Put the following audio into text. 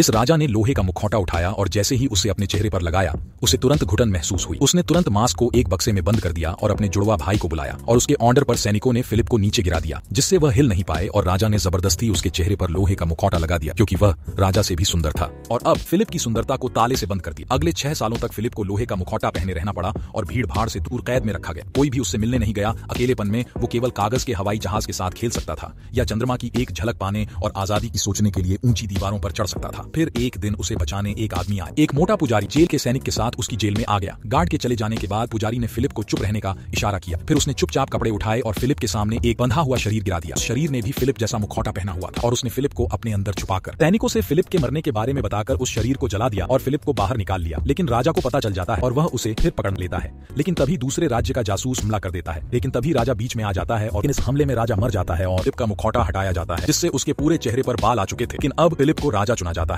इस राजा ने लोहे का मुखौटा उठाया और जैसे ही उसे अपने चेहरे पर लगाया उसे तुरंत घुटन महसूस हुई उसने तुरंत मास्क को एक बक्से में बंद कर दिया और अपने जुड़वा भाई को बुलाया और उसके ऑर्डर पर सैनिकों ने फिलिप को नीचे गिरा दिया जिससे वह हिल नहीं पाए और राजा ने जबरदस्ती उसके चेहरे पर लोहे का मुखौटा लगा दिया क्योंकि वह राजा से भी सुंदर था और अब फिलिप की सुंदरता को ताले से बंद कर दिया अगले छह सालों तक फिलिप को लोहे का मुखौटा पहने रहना पड़ा और भीड़ भाड़ से दूर कैद में रखा गया कोई भी उससे मिलने नहीं गया अकेलेपन में वो केवल कागज के हवाई जहाज के साथ खेल सकता था या चंद्रमा की एक झलक पाने और आजादी की सोचने के लिए ऊंची दीवारों पर चढ़ सकता था फिर एक दिन उसे बचाने एक आदमी आया एक मोटा पुजारी जेल के सैनिक के साथ उसकी जेल में आ गया गार्ड के चले जाने के बाद पुजारी ने फिलिप को चुप रहने का इशारा किया फिर उसने चुपचाप कपड़े उठाए और फिलिप के सामने एक बंधा हुआ शरीर गिरा दिया शरीर ने भी फिलिप जैसा मुखौटा पहना हुआ था और उसने फिलिप को अपने अंदर छुपाकर सैनिकों से फिलिप के मरने के बारे में बताकर उस शरीर को जला दिया और फिलिप को बाहर निकाल लिया लेकिन राजा को पता चल जाता है और वह उसे फिर पकड़ लेता है लेकिन तभी दूसरे राज्य का जासूस हमला कर देता है लेकिन तभी राजा बीच में आ जाता है और इस हमले में राजा मर जाता है और फिलिप का मुखौटा हटाया जाता है जिससे उसके पूरे चेहरे पर बाल आ चुके थे लेकिन अब फिलिप को राजा चुना जाता है